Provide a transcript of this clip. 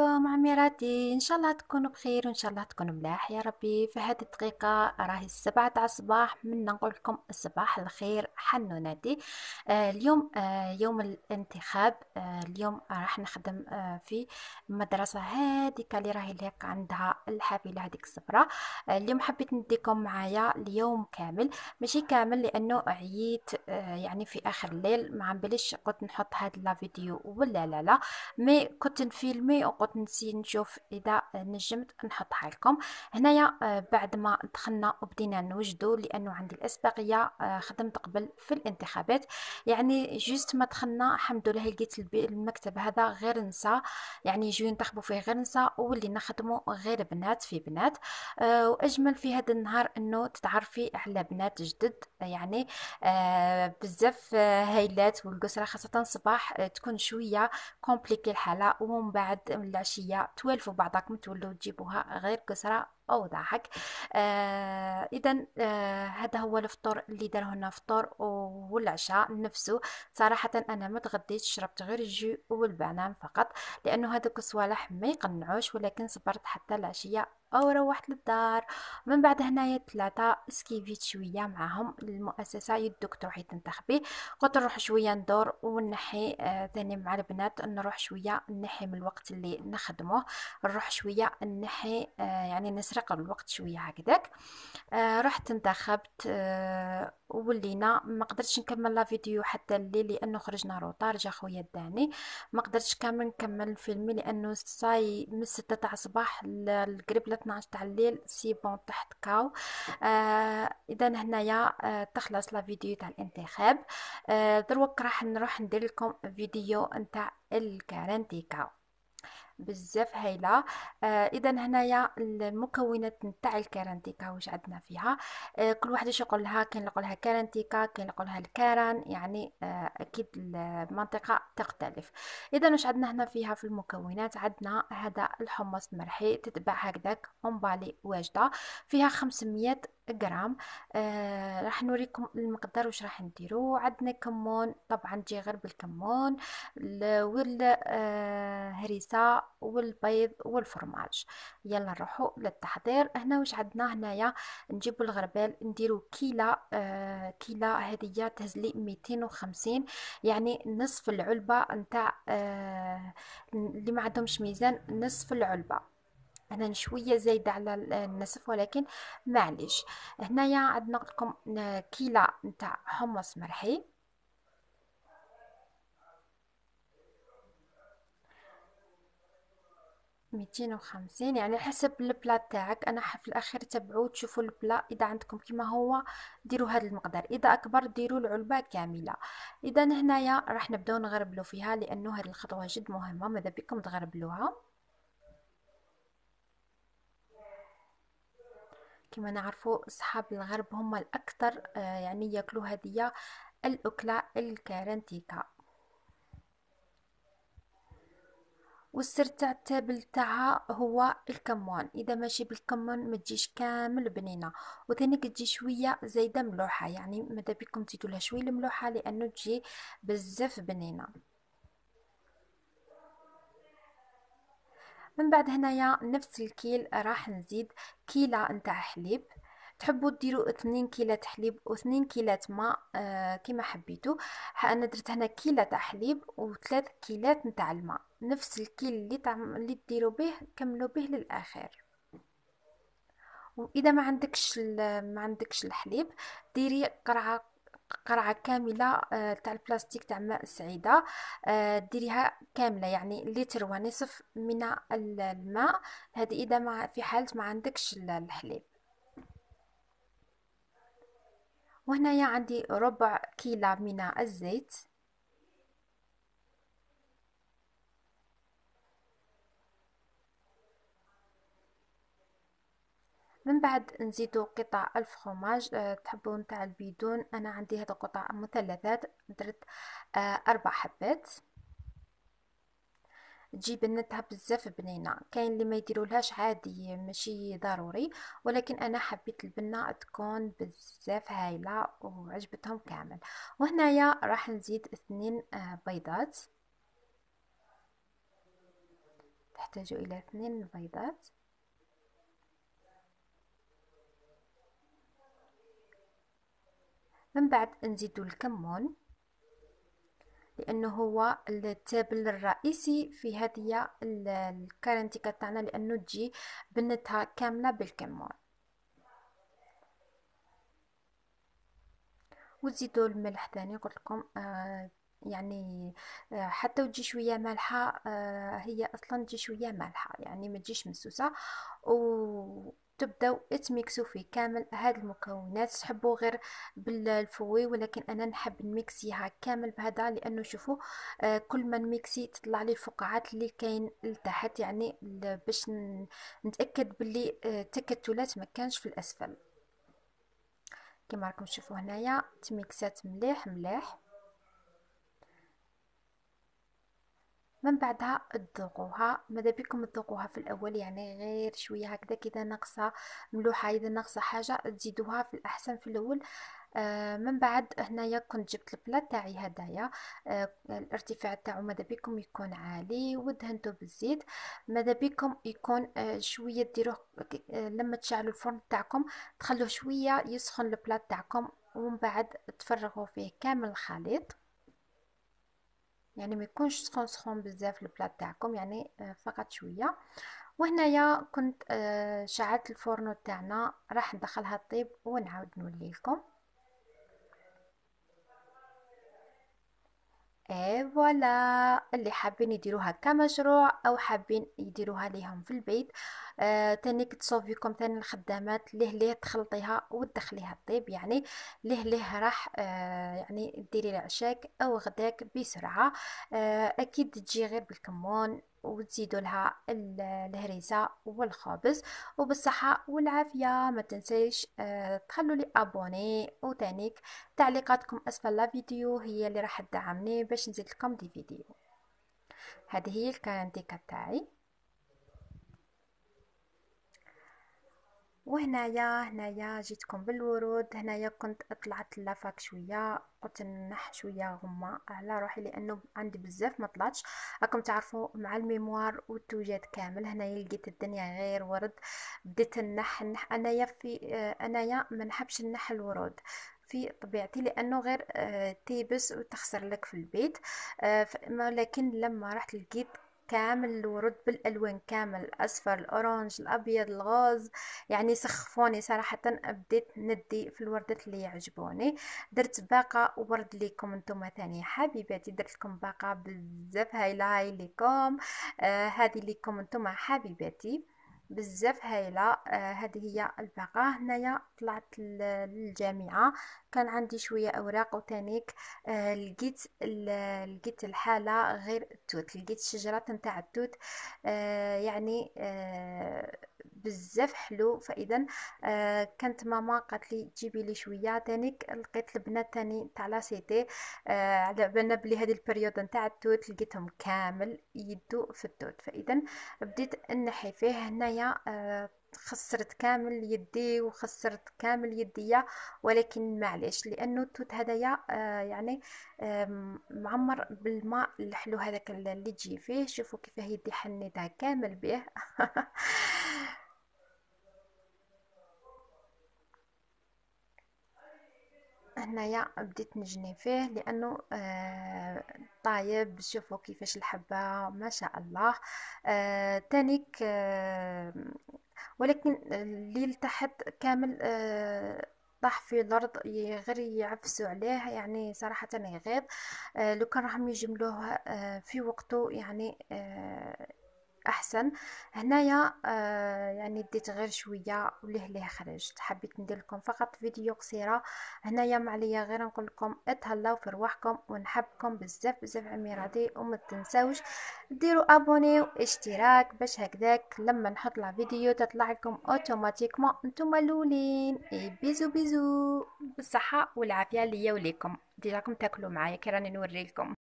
عليكم عميراتي ان شاء الله تكونوا بخير وان شاء الله تكونوا ملاح يا ربي في هذه الدقيقه راهي السبعة تاع الصباح من نقول لكم الصباح الخير حنوناتي آه اليوم آه يوم الانتخاب آه اليوم راح نخدم آه في مدرسه هذيك اللي راهي لاق عندها الحافله هذيك الصفراء آه اليوم حبيت نديكم معايا اليوم كامل ماشي كامل لانه عييت آه يعني في اخر الليل ما عم بلش قلت نحط هذا لا فيديو ولا لا لا مي كنت نفيلمي وقلت غد نسي نشوف اذا نجمت نحطها لكم هنايا آه، بعد ما دخلنا وبدينا نوجدو لانه عندي الاسبقيه آه، خدمت قبل في الانتخابات يعني جوست ما دخلنا الحمد لله لقيت المكتب هذا غير نساء يعني يجيو ينتخبوا فيه غير نساء ولينا نخدموا غير بنات في بنات آه، واجمل في هذا النهار انه تتعرفي على بنات جدد يعني بزاف هايلات والقسره خاصه صباح تكون شويه كومبليكي الحاله ومن بعد العشية توالفوا بعضكم تولوا تجيبوها غير كسرة او ضحك آه اذا آه هذا هو الفطور اللي دار هنا فطور والعشاء نفسه صراحه انا ما تغديتش شربت غير الجو والبنان فقط لانه هذوك الصوالح ما يقنعوش ولكن صبرت حتى العشيه او روحت للدار من بعد هنايا ثلاثه سكيفيت شويه معاهم المؤسسه يدوك تروحي تنتخبي قلت نروح شويه ندور ونحي آه ثاني مع البنات نروح شويه نحي من الوقت اللي نخدمه نروح شويه نحي آه يعني نسرح رقم الوقت شويه هكذاك آه، رحت انتخبت آه، ولينا ما قدرتش نكمل لا فيديو حتى الليل لانه خرجنا روطار جا خويا الداني ما قدرتش كامل نكمل الفيلم لانه ساي من 6 تاع الصباح للقريب ل 12 تاع الليل سي بون تحت كاو آه اذا هنايا آه تخلص لا فيديو تاع الانتخاب آه دروك راح نروح ندير لكم فيديو نتاع كاو بزاف هايله آه اذا هنايا المكونات نتاع الكارانتيكا واش عندنا فيها آه كل واحد اش يقول لها يقولها لها كاين اللي لها الكاران يعني آه اكيد المنطقه تختلف اذا واش عندنا هنا فيها في المكونات عندنا هذا الحمص المرحي تتبع هكذاك امبالي واجده فيها 500 غرام آه راح نوريكم المقدار واش راح نديرو عندنا كمون طبعا تجي غير بالكمون والهريسه آه، والبيض والفرماج يلا نروحو للتحضير هنا واش عندنا هنايا نجيبو الغربال نديرو كيلا آه كيلا هديه تهزلي 250 يعني نصف العلبه نتاع آه اللي ما عندهمش ميزان نصف العلبه هنا شويه زايده على النصف ولكن معليش هنايا عندنا لكم آه، كيلا نتاع حمص مرحي ميتين وخمسين يعني حسب البلا تاعك انا في الاخير تبعو تشوفوا البلا اذا عندكم كما هو ديروا هذا المقدار اذا اكبر ديروا العلبه كامله اذا هنايا راح نبداو نغربلو فيها لانه هذه الخطوه جد مهمه ماذا بكم تغربلوها كما نعرفوا أصحاب الغرب هما الأكثر آه، يعني ياكلوا هذه الأكلة الكارنتيكا والسر تاع التابل تاعها هو الكمون اذا ماشي بالكمون ما تجيش كامل بنينه وثاني تجي شويه زايده ملوحه يعني ماذا بكم تزيدوا لها شويه الملوحه لانه تجي بزاف بنينه من بعد هنايا نفس الكيل راح نزيد كيلة نتاع حليب تحبوا ديروا 2 كيلات حليب و 2 كيلات ماء آه كما حبيتو انا درت هنا كيلة تاع حليب و 3 كيلات نتاع الماء نفس الكيل اللي تعم... اللي ديروا به كملوا به للاخر واذا ما عندكش ال... ما عندكش الحليب ديري قرعه قرعه كامله آه، تاع البلاستيك تاع ماء السعيده آه، ديريها كامله يعني لتر ونصف من الماء هذه اذا ما في حاله ما عندكش الحليب وهنايا عندي ربع كيلة من الزيت من بعد نزيدو قطع الفخوماج أه تحبو نتاع البيدون انا عندي هذا قطع مثلثات درت أه اربع حبات تجي بنتها بزاف بنينه كاين اللي ما يديرولهاش عادي ماشي ضروري ولكن انا حبيت البنه تكون بزاف هايله وعجبتهم كامل وهنايا راح نزيد اثنين آه، بيضات تحتاجوا الى اثنين بيضات من بعد نزيدو الكمون لانه هو التابل الرئيسي في هذه الكارنتيكا تاعنا لانه تجي بنتها كامله بالكمون وتزيدوا الملح ثاني قلت لكم آه يعني آه حتى تجي شويه مالحه آه هي اصلا تجي شويه مالحه يعني ما تجيش مسوسه و تبداو تميكسو فيه كامل هاد المكونات تحبوا غير بالفوي ولكن انا نحب نميكسيها كامل بهذا لانه شوفوا آه كل ما نميكسي تطلع لي الفقاعات اللي كاين لتحت يعني باش نتاكد باللي آه التكتلات ما كانش في الاسفل كما راكم تشوفوا هنايا تميكسات مليح مليح من بعدها تذوقوها ماذا بكم تذوقوها في الاول يعني غير شويه هكذا كذا ناقصه ملوحه اذا ناقصه حاجه تزيدوها في الاحسن في الاول آه من بعد هنايا كنت جبت البلاط تاعي هدايا آه الارتفاع تاعو ماذا بكم يكون عالي ودهنته بالزيت ماذا بكم يكون آه شويه ديروه آه، لما تشعلوا الفرن تاعكم تخلوه شويه يسخن البلاط تاعكم ومن بعد تفرغوا فيه كامل الخليط يعني ما يكونش سخون سخون بزاف البلاط تاعكم يعني آه، فقط شويه وهنايا كنت آه، شعلت الفرن تاعنا راح ندخلها طيب ونعاود نولي لكم ايه فوالا اللي حابين يديروها كمشروع او حابين يديروها ليهم في البيت آه تانيك تصوفيكم تاني الخدامات ليه ليه تخلطيها وتدخليها الطيب يعني ليه ليه راح آه يعني ديري العشاك او غداك بسرعه آه اكيد تجي غير بالكمون وتزيدوا لها الهريسه والخبز وبالصحه والعافيه ما تنسيش آه، تخلوا لي ابوني وتانيك تعليقاتكم اسفل لا فيديو هي اللي راح تدعمني باش نزيد لكم دي فيديو هذه هي الكانتيكا تاعي وهنايا هنايا جيتكم بالورود هنايا كنت طلعت لافاك شويه قلت نح شويه غمه على روحي لانه عندي بزاف ما طلعتش راكم تعرفوا مع الميموار والتوجات كامل هنايا لقيت الدنيا غير ورد بديت نح نح انايا في آه، انايا ما نحبش نح الورود في طبيعتي لانه غير آه، تيبس وتخسر لك في البيت آه، ولكن لما رحت لقيت كامل الورود بالالوان كامل الاصفر الاورانج الابيض الغاز يعني سخفوني صراحه بديت ندي في الوردات اللي يعجبوني درت باقه ورد ليكم نتوما ثاني حبيباتي درت لكم باقه بزاف هايلاي ليكم آه هذه ليكم نتوما حبيباتي بزاف هايله هذه آه، هي الباقه هنايا طلعت للجامعه كان عندي شويه اوراق وتانيك آه لقيت لقيت الحاله غير التوت لقيت شجره نتاع التوت آه يعني آه بزاف حلو فاذا آه كانت ماما قالت لي جيبي لي شويه تانيك لقيت البنات تاني تاع لا سيتي آه على بالنا بلي هذه البريود نتاع التوت لقيتهم كامل يدو في التوت فاذا بديت نحي فيه هنايا آه خسرت كامل يدي وخسرت كامل يديا ولكن معليش لانه التوت هذايا آه، يعني معمر بالماء الحلو هذاك اللي تجي فيه شوفوا كيفاه يدي حنيتها كامل به هنايا بديت نجني فيه لانه آه طايب شوفوا كيفاش الحبه ما شاء الله آه تانيك آه ولكن الليل تحت كامل آه طاح في الارض غير يعفسوا عليه يعني صراحه يغيظ آه لو كان راهم يجملوه آه في وقته يعني آه احسن هنايا آه يعني ديت غير شويه وليه ليه خرجت حبيت ندير لكم فقط فيديو قصيره هنايا ما عليا غير نقول لكم اتهلاو في رواحكم ونحبكم بزاف بزاف عميراتي وما تنساوش ديروا ابوني واشتراك باش هكذاك لما نحط لا فيديو تطلع لكم اوتوماتيكمون نتوما الاولين بيزو بيزو بالصحه والعافيه ليا وليكم ديراكم تاكلوا معايا كي راني نوري لكم